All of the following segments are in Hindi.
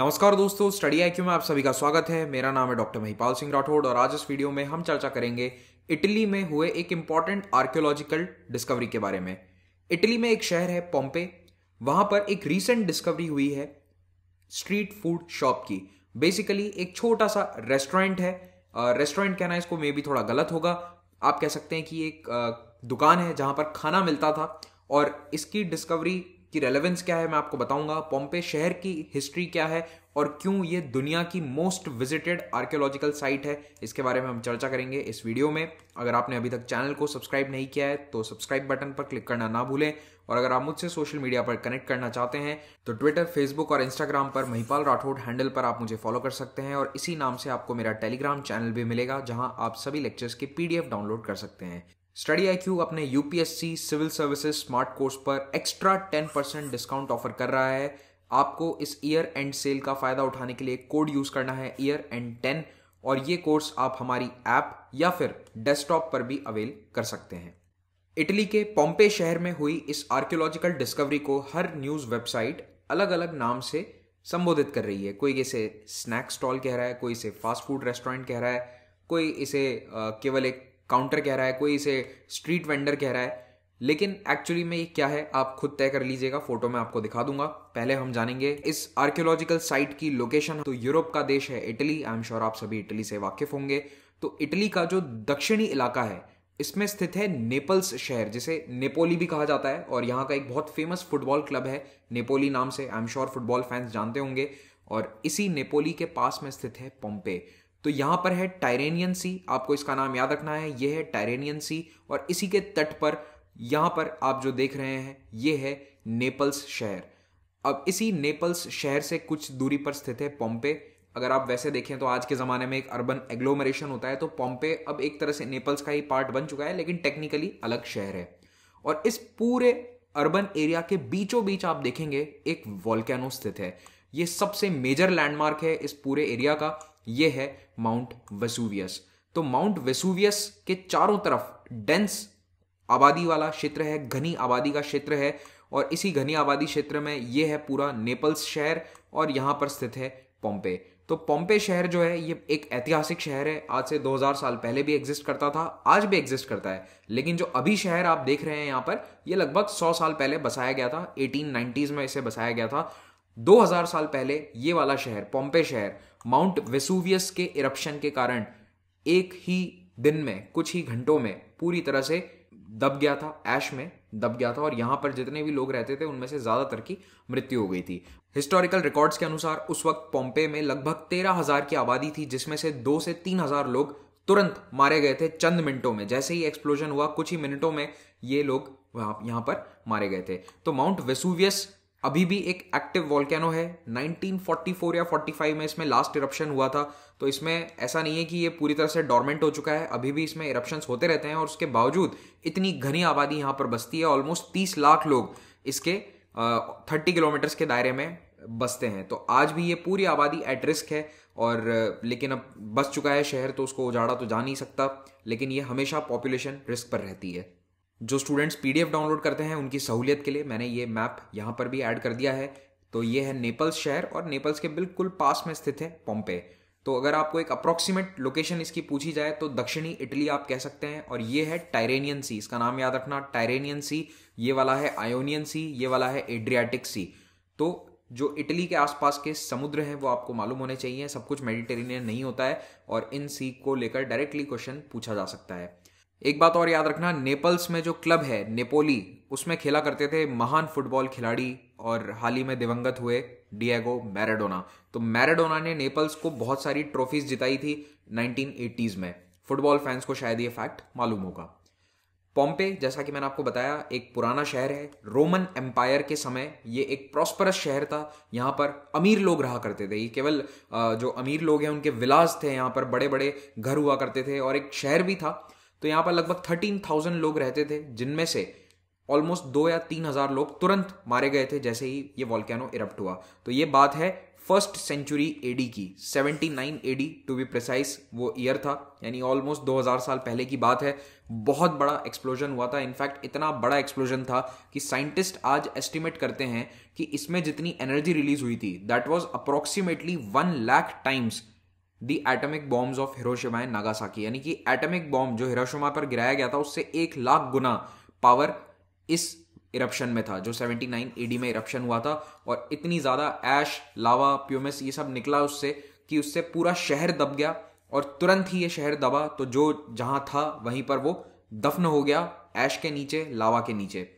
नमस्कार दोस्तों स्टडी आई में आप सभी का स्वागत है मेरा नाम है डॉक्टर महिपाल सिंह राठौड़ और आज इस वीडियो में हम चर्चा करेंगे इटली में हुए एक इंपॉर्टेंट आर्कियोलॉजिकल डिस्कवरी के बारे में इटली में एक शहर है पॉम्पे वहां पर एक रिसेंट डिस्कवरी हुई है स्ट्रीट फूड शॉप की बेसिकली एक छोटा सा रेस्टोरेंट है रेस्टोरेंट कहना इसको मे भी थोड़ा गलत होगा आप कह सकते हैं कि एक दुकान है जहां पर खाना मिलता था और इसकी डिस्कवरी की रेलेवेंस क्या है मैं आपको बताऊंगा पॉम्पे शहर की हिस्ट्री क्या है और क्यों ये दुनिया की मोस्ट विजिटेड आर्कियोलॉजिकल साइट है इसके बारे में हम चर्चा करेंगे इस वीडियो में अगर आपने अभी तक चैनल को सब्सक्राइब नहीं किया है तो सब्सक्राइब बटन पर क्लिक करना ना भूलें और अगर आप मुझसे सोशल मीडिया पर कनेक्ट करना चाहते हैं तो ट्विटर फेसबुक और इंस्टाग्राम पर महिपाल राठौड़ हैंडल पर आप मुझे फॉलो कर सकते हैं और इसी नाम से आपको मेरा टेलीग्राम चैनल भी मिलेगा जहां आप सभी लेक्चर्स के पीडीएफ डाउनलोड कर सकते हैं स्टडी आई क्यू अपने UPSC civil services smart course पर extra ten percent discount offer कर रहा है आपको इस ईयर एंड सेल का फायदा उठाने के लिए कोड यूज करना है ईयर एंड टेन और ये कोर्स आप हमारी ऐप या फिर डेस्कटॉप पर भी अवेल कर सकते हैं इटली के पोम्पे शहर में हुई इस आर्कियोलॉजिकल डिस्कवरी को हर न्यूज वेबसाइट अलग अलग नाम से संबोधित कर रही है कोई इसे स्नैक स्टॉल कह रहा है कोई इसे फास्ट फूड रेस्टोरेंट कह रहा है कोई इसे केवल एक काउंटर कह रहा है कोई इसे स्ट्रीट वेंडर कह रहा है लेकिन एक्चुअली में ये क्या है आप खुद तय कर लीजिएगा फोटो में आपको दिखा दूंगा पहले हम जानेंगे इस आर्कियोलॉजिकल साइट की लोकेशन तो यूरोप का देश है इटली आई एम श्योर आप सभी इटली से वाकिफ होंगे तो इटली का जो दक्षिणी इलाका है इसमें स्थित है नेपल्स शहर जिसे नेपोली भी कहा जाता है और यहाँ का एक बहुत फेमस फुटबॉल क्लब है नेपोली नाम से I am sure football fans जानते होंगे और इसी नेपोली के पास में स्थित है पोम्पे तो यहां पर है टायरेनियन सी आपको इसका नाम याद रखना है यह है टायरेनियन सी और इसी के तट पर यहां पर आप जो देख रहे हैं यह है नेपल्स शहर अब इसी नेपल्स शहर से कुछ दूरी पर स्थित है पॉम्पे अगर आप वैसे देखें तो आज के ज़माने में एक अर्बन एग्लोमरेशन होता है तो पॉम्पे अब एक तरह से नेपल्स का ही पार्ट बन चुका है लेकिन टेक्निकली अलग शहर है और इस पूरे अर्बन एरिया के बीचों बीच आप देखेंगे एक वॉल्केनो स्थित है ये सबसे मेजर लैंडमार्क है इस पूरे एरिया का ये है माउंट वेसूवियस तो माउंट वेसूवियस के चारों तरफ डेंस आबादी वाला क्षेत्र है घनी आबादी का क्षेत्र है और इसी घनी आबादी क्षेत्र में ये है पूरा नेपल्स शहर और यहाँ पर स्थित है पॉम्पे तो पॉम्पे शहर जो है ये एक ऐतिहासिक शहर है आज से 2000 साल पहले भी एग्जिस्ट करता था आज भी एग्जिस्ट करता है लेकिन जो अभी शहर आप देख रहे हैं यहाँ पर ये लगभग 100 साल पहले बसाया गया था 1890s में इसे बसाया गया था 2000 साल पहले ये वाला शहर पॉम्पे शहर माउंट वेसूवियस के इरप्शन के कारण एक ही दिन में कुछ ही घंटों में पूरी तरह से दब गया था ऐश में दब गया था और यहाँ पर जितने भी लोग रहते थे उनमें से ज़्यादातर की मृत्यु हो गई थी हिस्टोरिकल रिकॉर्ड्स के अनुसार उस वक्त पोम्पे में लगभग तेरह हज़ार की आबादी थी जिसमें से दो से तीन हज़ार लोग तुरंत मारे गए थे चंद मिनटों में जैसे ही एक्सप्लोजन हुआ कुछ ही मिनटों में ये लोग यहाँ पर मारे गए थे तो माउंट वेसूवियस अभी भी एक एक्टिव वॉल्केनो है 1944 या 45 में इसमें लास्ट इरप्शन हुआ था तो इसमें ऐसा नहीं है कि ये पूरी तरह से डॉर्मेंट हो चुका है अभी भी इसमें इरप्शन होते रहते हैं और उसके बावजूद इतनी घनी आबादी यहाँ पर बसती है ऑलमोस्ट तीस लाख लोग इसके थर्टी किलोमीटर्स के दायरे में बसते हैं तो आज भी ये पूरी आबादी एट रिस्क है और लेकिन अब बस चुका है शहर तो उसको उजाड़ा तो जा नहीं सकता लेकिन ये हमेशा पॉपुलेशन रिस्क पर रहती है जो स्टूडेंट्स पी डाउनलोड करते हैं उनकी सहूलियत के लिए मैंने ये मैप यहाँ पर भी ऐड कर दिया है तो ये है नेपल्स शहर और नेपल्स के बिल्कुल पास में स्थित है पॉम्पे तो अगर आपको एक अप्रोक्सीमेट लोकेशन इसकी पूछी जाए तो दक्षिणी इटली आप कह सकते हैं और ये है टायरेनियन सी इसका नाम याद रखना टायरेनियन सी ये वाला है आयोनियन सी ये वाला है एड्रियाटिक सी तो जो इटली के आसपास के समुद्र हैं वो आपको मालूम होने चाहिए सब कुछ मेडिटेरेनियन नहीं होता है और इन सी को लेकर डायरेक्टली क्वेश्चन पूछा जा सकता है एक बात और याद रखना नेपल्स में जो क्लब है नेपोली उसमें खेला करते थे महान फुटबॉल खिलाड़ी और हाल ही में दिवंगत हुए डिएगो मैराडोना तो मैराडोना ने नेपल्स को बहुत सारी ट्रॉफीज जिताई थी 1980s में फुटबॉल फैंस को शायद ये फैक्ट मालूम होगा पॉम्पे जैसा कि मैंने आपको बताया एक पुराना शहर है रोमन एम्पायर के समय ये एक प्रॉस्परस शहर था यहाँ पर अमीर लोग रहा करते थे ये केवल जो अमीर लोग हैं उनके विलास थे यहाँ पर बड़े बड़े घर हुआ करते थे और एक शहर भी था तो यहाँ पर लगभग थर्टीन थाउजेंड लोग रहते थे जिनमें से ऑलमोस्ट दो या तीन हजार लोग तुरंत मारे गए थे जैसे ही ये वॉल्कैनो इरप्ट हुआ तो ये बात है फर्स्ट सेंचुरी एडी की 79 एडी टू बी प्रिसाइस वो ईयर था यानी ऑलमोस्ट 2000 साल पहले की बात है बहुत बड़ा एक्सप्लोजन हुआ था इनफैक्ट इतना बड़ा एक्सप्लोजन था कि साइंटिस्ट आज एस्टिमेट करते हैं कि इसमें जितनी एनर्जी रिलीज हुई थी that was approximately one lakh times the atomic bomb of Hiroshima and Nagasaki यानी कि एटमिक बॉम्ब जो हिरोशिमा पर गिराया गया था उससे एक लाख गुना पावर इस इरप्शन में था जो 79 एडी में इरप्शन हुआ था और इतनी ज़्यादा ऐश लावा प्यूमिस ये सब निकला उससे कि उससे पूरा शहर दब गया और तुरंत ही ये शहर दबा तो जो जहां था वहीं पर वो दफन हो गया ऐश के नीचे लावा के नीचे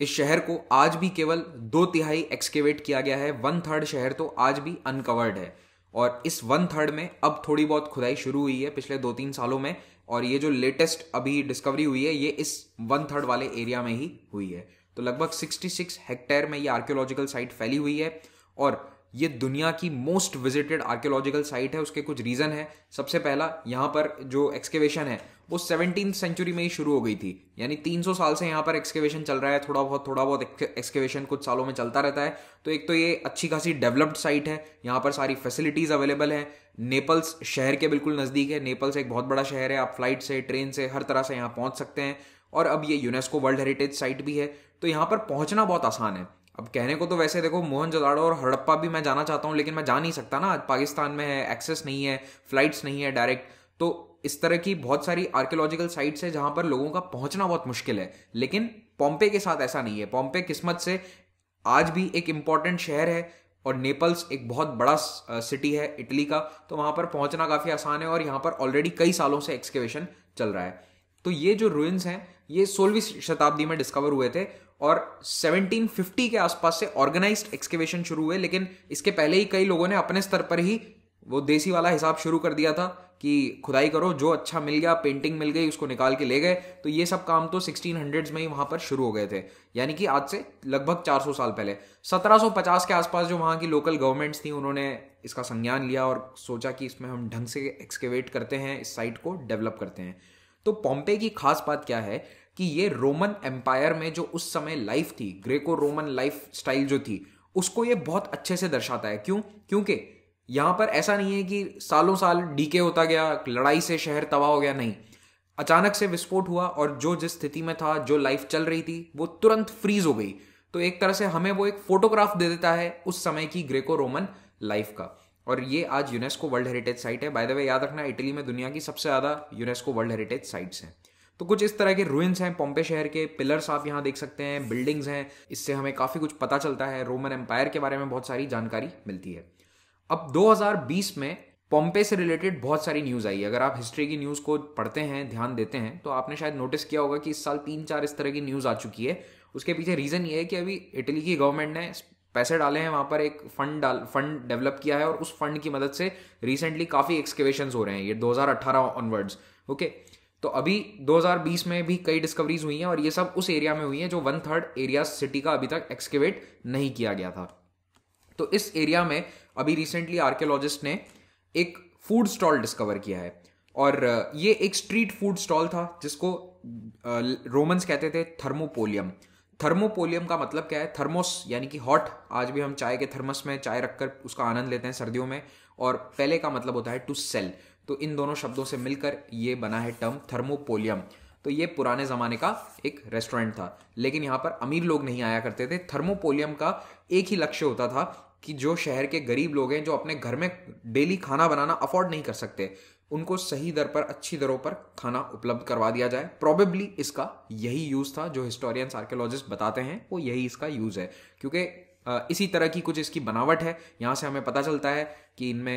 इस शहर को आज भी केवल दो तिहाई एक्सकेवेट किया गया है वन थर्ड शहर तो आज भी अनकवर्ड है और इस वन थर्ड में अब थोड़ी बहुत खुदाई शुरू हुई है पिछले दो तीन सालों में और ये जो लेटेस्ट अभी डिस्कवरी हुई है ये इस वन थर्ड वाले एरिया में ही हुई है तो लगभग 66 हेक्टेयर में ये आर्कियोलॉजिकल साइट फैली हुई है और ये दुनिया की मोस्ट विजिटेड आर्कियोलॉजिकल साइट है उसके कुछ रीज़न है सबसे पहला यहाँ पर जो एक्सकेवेशन है वो सेवनटीन सेंचुरी में ही शुरू हो गई थी यानी 300 साल से यहाँ पर एक्सकेवेशन चल रहा है थोड़ा बहुत थोड़ा बहुत एक्सकेवेशन कुछ सालों में चलता रहता है तो एक तो ये अच्छी खासी डेवलप्ड साइट है यहाँ पर सारी फैसिलिटीज़ अवेलेबल है नेपल्स शहर के बिल्कुल नज़दीक है नेपल्स एक बहुत बड़ा शहर है आप फ्लाइट से ट्रेन से हर तरह से यहाँ पहुंच सकते हैं और अब ये यूनेस्को वर्ल्ड हेरिटेज साइट भी है तो यहाँ पर पहुँचना बहुत आसान है अब कहने को तो वैसे देखो मोहन जदाड़ो और हड़प्पा भी मैं जाना चाहता हूँ लेकिन मैं जा नहीं सकता ना आज पाकिस्तान में है एक्सेस नहीं है फ्लाइट्स नहीं है डायरेक्ट तो इस तरह की बहुत सारी आर्कियोलॉजिकल साइट्स है जहाँ पर लोगों का पहुंचना बहुत मुश्किल है लेकिन पॉम्पे के साथ ऐसा नहीं है पॉम्पे किस्मत से आज भी एक इम्पॉर्टेंट शहर है और नेपल्स एक बहुत बड़ा सिटी है इटली का तो वहाँ पर पहुँचना काफ़ी आसान है और यहाँ पर ऑलरेडी कई सालों से एक्सकेवेशन चल रहा है तो ये जो रूइंस हैं ये सोलहवीं शताब्दी में डिस्कवर हुए थे और 1750 के आसपास से ऑर्गेनाइज्ड एक्सकेवेशन शुरू हुए लेकिन इसके पहले ही कई लोगों ने अपने स्तर पर ही वो देसी वाला हिसाब शुरू कर दिया था कि खुदाई करो जो अच्छा मिल गया पेंटिंग मिल गई उसको निकाल के ले गए तो ये सब काम तो सिक्सटीन हंड्रेड्स में ही वहाँ पर शुरू हो गए थे यानी कि आज से लगभग 400 साल पहले 1750 के आसपास जो वहाँ की लोकल गवर्नमेंट्स थी उन्होंने इसका संज्ञान लिया और सोचा कि इसमें हम ढंग से एक्सकेवेट करते हैं इस साइट को डेवलप करते हैं तो पॉम्पे की खास बात क्या है कि ये रोमन एम्पायर में जो उस समय लाइफ थी ग्रेको रोमन लाइफ स्टाइल जो थी उसको ये बहुत अच्छे से दर्शाता है क्यों क्योंकि यहाँ पर ऐसा नहीं है कि सालों साल डीके होता गया लड़ाई से शहर तबाह हो गया नहीं अचानक से विस्फोट हुआ और जो जिस स्थिति में था जो लाइफ चल रही थी वो तुरंत फ्रीज हो गई तो एक तरह से हमें वो एक फोटोग्राफ दे देता है उस समय की ग्रेको रोमन लाइफ का और ये आज यूनेस्को वर्ल्ड हेरिटेज साइट है बाय द वे याद रखना इटली में दुनिया की सबसे ज़्यादा यूनेस्को वर्ल्ड हेरिटेज साइट्स हैं तो कुछ इस तरह के रूइंस हैं पॉम्पे शहर के पिलर्स आप यहाँ देख सकते हैं बिल्डिंग्स हैं इससे हमें काफ़ी कुछ पता चलता है रोमन एम्पायर के बारे में बहुत सारी जानकारी मिलती है अब 2020 में पॉम्पे से रिलेटेड बहुत सारी न्यूज़ आई है अगर आप हिस्ट्री की न्यूज़ को पढ़ते हैं ध्यान देते हैं तो आपने शायद नोटिस किया होगा कि इस साल तीन चार इस तरह की न्यूज़ आ चुकी है उसके पीछे रीज़न ये है कि अभी इटली की गवर्नमेंट ने पैसे डाले हैं वहाँ पर एक फंड डाल फंड डेवलप किया है और उस फंड की मदद से रिसेंटली काफ़ी एक्सकेवेशन हो रहे हैं ये 2018 ऑनवर्ड्स ओके okay? तो अभी 2020 में भी कई डिस्कवरीज हुई हैं और ये सब उस एरिया में हुई हैं जो वन थर्ड एरिया सिटी का अभी तक एक्सकेवेट नहीं किया गया था तो इस एरिया में अभी रिसेंटली आर्कियोलॉजिस्ट ने एक फूड स्टॉल डिस्कवर किया है और ये एक स्ट्रीट फूड स्टॉल था जिसको रोमन्स कहते थे थर्मोपोलियम थर्मोपोलियम का मतलब क्या है थर्मोस यानी कि हॉट आज भी हम चाय के थर्मस में चाय रखकर उसका आनंद लेते हैं सर्दियों में और पहले का मतलब होता है टू सेल तो इन दोनों शब्दों से मिलकर ये बना है टर्म थर्मोपोलियम तो ये पुराने ज़माने का एक रेस्टोरेंट था लेकिन यहाँ पर अमीर लोग नहीं आया करते थे थर्मोपोलियम का एक ही लक्ष्य होता था कि जो शहर के गरीब लोग हैं जो अपने घर में डेली खाना बनाना अफोर्ड नहीं कर सकते उनको सही दर पर अच्छी दरों पर खाना उपलब्ध करवा दिया जाए प्रॉबेबली इसका यही यूज़ था जो हिस्टोरियंस आर्कियोलॉजिस्ट बताते हैं वो यही इसका यूज़ है क्योंकि इसी तरह की कुछ इसकी बनावट है यहाँ से हमें पता चलता है कि इनमें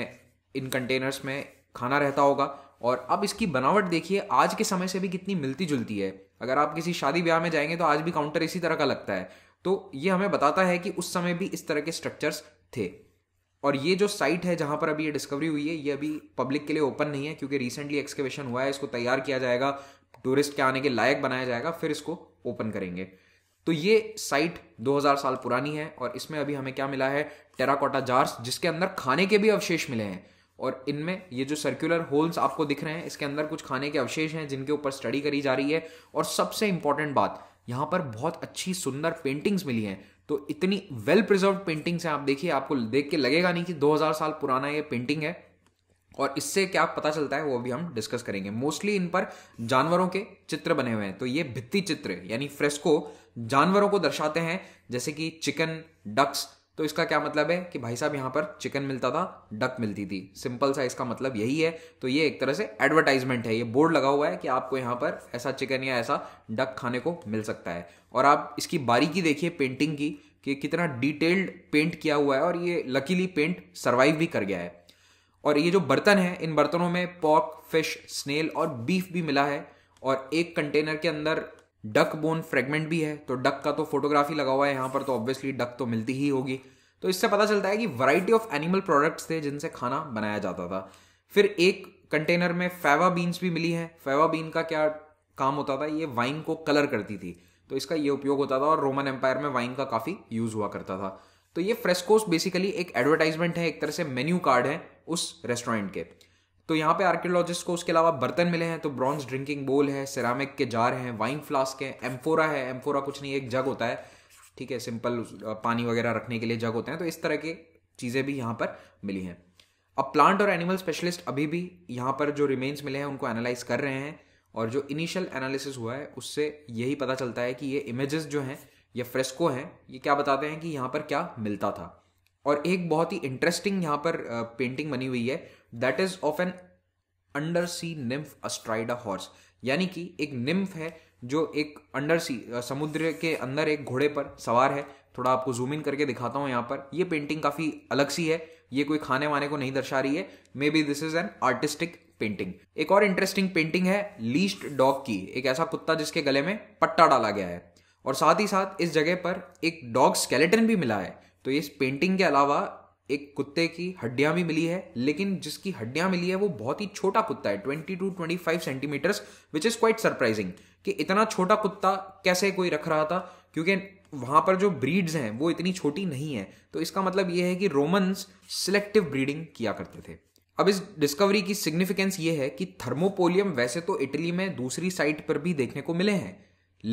इन कंटेनर्स में खाना रहता होगा और अब इसकी बनावट देखिए आज के समय से भी कितनी मिलती जुलती है अगर आप किसी शादी ब्याह में जाएंगे तो आज भी काउंटर इसी तरह का लगता है तो ये हमें बताता है कि उस समय भी इस तरह के स्ट्रक्चर्स थे और ये जो साइट है जहाँ पर अभी ये डिस्कवरी हुई है ये अभी पब्लिक के लिए ओपन नहीं है क्योंकि रिसेंटली एक्सकेवेशन हुआ है इसको तैयार किया जाएगा टूरिस्ट के आने के लायक बनाया जाएगा फिर इसको ओपन करेंगे तो ये साइट 2000 साल पुरानी है और इसमें अभी हमें क्या मिला है टेराकोटा जार्स जिसके अंदर खाने के भी अवशेष मिले हैं और इनमें ये जो सर्कुलर होल्स आपको दिख रहे हैं इसके अंदर कुछ खाने के अवशेष हैं जिनके ऊपर स्टडी करी जा रही है और सबसे इंपॉर्टेंट बात यहाँ पर बहुत अच्छी सुंदर पेंटिंग्स मिली हैं तो इतनी वेल प्रिजर्व पेंटिंग्स हैं आप देखिए आपको देख के लगेगा नहीं कि 2000 साल पुराना ये पेंटिंग है और इससे क्या पता चलता है वो भी हम डिस्कस करेंगे मोस्टली इन पर जानवरों के चित्र बने हुए हैं तो ये भित्ति चित्र यानी फ्रेस्को जानवरों को दर्शाते हैं जैसे कि चिकन डक्स तो इसका क्या मतलब है कि भाई साहब यहाँ पर चिकन मिलता था डक मिलती थी सिंपल सा इसका मतलब यही है तो ये एक तरह से एडवर्टाइजमेंट है ये बोर्ड लगा हुआ है कि आपको यहाँ पर ऐसा चिकन या ऐसा डक खाने को मिल सकता है और आप इसकी बारीकी देखिए पेंटिंग की कि कितना डिटेल्ड पेंट किया हुआ है और ये लकीली पेंट सर्वाइव भी कर गया है और ये जो बर्तन है इन बर्तनों में पॉक फिश स्नेल और बीफ भी मिला है और एक कंटेनर के अंदर डक बोन फ्रेगमेंट भी है तो डक का तो फोटोग्राफी लगा हुआ है यहाँ पर तो ऑब्वियसली डक तो मिलती ही होगी तो इससे पता चलता है कि वराइटी ऑफ एनिमल प्रोडक्ट्स थे जिनसे खाना बनाया जाता था फिर एक कंटेनर में फेवा बीन्स भी मिली है फेवा बीन का क्या काम होता था ये वाइन को कलर करती थी तो इसका ये उपयोग होता था और रोमन एम्पायर में वाइन का काफ़ी यूज़ हुआ करता था तो ये फ्रेस्कोस बेसिकली एक एडवर्टाइजमेंट है एक तरह से मेन्यू कार्ड है उस रेस्टोरेंट के तो यहाँ पे आर्कियोलॉजिस्ट को उसके अलावा बर्तन मिले हैं तो ब्रॉन्ज ड्रिंकिंग बोल है सिरामिक के जार हैं वाइन फ्लास्क है एम्फोरा है एम्फोरा कुछ नहीं एक जग होता है ठीक है सिंपल पानी वगैरह रखने के लिए जग होते हैं तो इस तरह की चीज़ें भी यहाँ पर मिली हैं अब प्लांट और एनिमल स्पेशलिस्ट अभी भी यहाँ पर जो रिमेन्स मिले हैं उनको एनालाइज कर रहे हैं और जो इनिशियल एनालिसिस हुआ है उससे यही पता चलता है कि ये इमेजेस जो हैं ये फ्रेस्को हैं ये क्या बताते हैं कि यहाँ पर क्या मिलता था और एक बहुत ही इंटरेस्टिंग यहाँ पर पेंटिंग uh, बनी हुई है that is of an undersea nymph astride horse यानी कि एक निम्फ है जो एक अंडर सी uh, समुद्र के अंदर एक घोड़े पर सवार है थोड़ा आपको जूम इन करके दिखाता हूँ यहाँ पर ये पेंटिंग काफ़ी अलग सी है ये कोई खाने वाने को नहीं दर्शा रही है maybe this is an artistic painting एक और इंटरेस्टिंग पेंटिंग है लीस्ट डॉग की एक ऐसा कुत्ता जिसके गले में पट्टा डाला गया है और साथ ही साथ इस जगह पर एक डॉग स्केलेटन भी मिला है तो इस पेंटिंग के अलावा एक कुत्ते की हड्डियां भी मिली है लेकिन जिसकी हड्डियां मिली है वो बहुत ही छोटा कुत्ता है twenty two twenty five centimetre which is quite surprising कि इतना छोटा कुत्ता कैसे कोई रख रहा था क्योंकि वहां पर जो ब्रीड्स हैं वो इतनी छोटी नहीं है तो इसका मतलब ये है कि रोमन्स सिलेक्टिव ब्रीडिंग किया करते थे अब इस डिस्कवरी की सिग्निफिकेंस ये है कि थर्मोपोलियम वैसे तो इटली में दूसरी साइट पर भी देखने को मिले हैं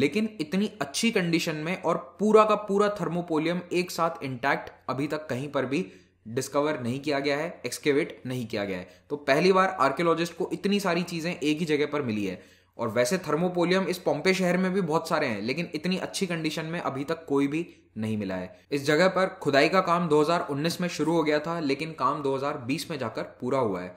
लेकिन इतनी अच्छी कंडीशन में और पूरा का पूरा थर्मोपोलियम एक साथ इंटैक्ट अभी तक कहीं पर भी डिस्कवर नहीं किया गया है एक्सकेवेट नहीं किया गया है तो पहली बार आर्कियोलॉजिस्ट को इतनी सारी चीज़ें एक ही जगह पर मिली है और वैसे थर्मोपोलियम इस पॉम्पे शहर में भी बहुत सारे हैं लेकिन इतनी अच्छी कंडीशन में अभी तक कोई भी नहीं मिला है इस जगह पर खुदाई का काम 2019 में शुरू हो गया था लेकिन काम 2020 में जाकर पूरा हुआ है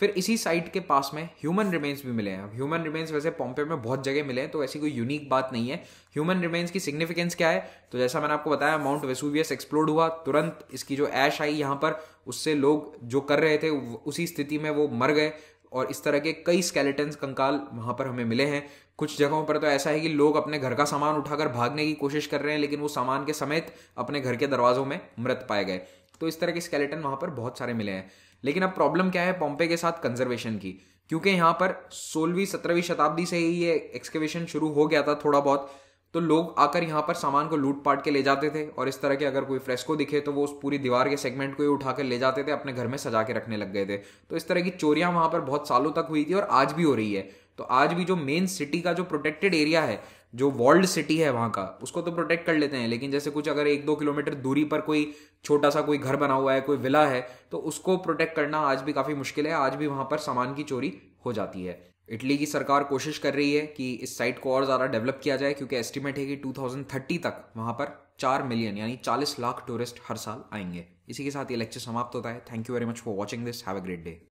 फिर इसी साइट के पास में ह्यूमन रिमेन्स भी मिले हैं अब ह्यूमन रिमेन्स वैसे पॉम्पे में बहुत जगह मिले हैं तो ऐसी कोई यूनिक बात नहीं है ह्यूमन रिमेन्स की सिग्निफिकेंस क्या है तो जैसा मैंने आपको बताया माउंट वेसूवियस एक्सप्लोड हुआ तुरंत इसकी जो ऐश आई यहाँ पर उससे लोग जो कर रहे थे उसी स्थिति में वो मर गए और इस तरह के कई स्केलेटन्स कंकाल वहाँ पर हमें मिले हैं कुछ जगहों पर तो ऐसा है कि लोग अपने घर का सामान उठाकर भागने की कोशिश कर रहे हैं लेकिन वो सामान के समेत अपने घर के दरवाजों में मृत पाए गए तो इस तरह के स्केलेटन वहाँ पर बहुत सारे मिले हैं लेकिन अब प्रॉब्लम क्या है पॉम्पे के साथ कंजर्वेशन की क्योंकि यहाँ पर सोलहवीं सत्रहवीं शताब्दी से ही ये एक्सकेवेशन शुरू हो गया था थोड़ा बहुत तो लोग आकर यहाँ पर सामान को लूट पाट के ले जाते थे और इस तरह के अगर कोई फ्रेस्को दिखे तो वो उस पूरी दीवार के सेगमेंट को ही उठा कर ले जाते थे अपने घर में सजा के रखने लग गए थे तो इस तरह की चोरियाँ वहाँ पर बहुत सालों तक हुई थी और आज भी हो रही है तो आज भी जो मेन सिटी का जो प्रोटेक्टेड एरिया है जो वर्ल्ड सिटी है वहाँ का उसको तो प्रोटेक्ट कर लेते हैं लेकिन जैसे कुछ अगर एक दो किलोमीटर दूरी पर कोई छोटा सा कोई घर बना हुआ है कोई विला है तो उसको प्रोटेक्ट करना आज भी काफ़ी मुश्किल है आज भी वहाँ पर सामान की चोरी हो जाती है इटली की सरकार कोशिश कर रही है कि इस साइट को और ज़्यादा डेवलप किया जाए क्योंकि एस्टिमेट है कि 2030 तक वहाँ पर चार मिलियन यानी चालीस लाख टूरिस्ट हर साल आएंगे इसी के साथ ये लेक्चर समाप्त होता है thank you very much for watching this have a great day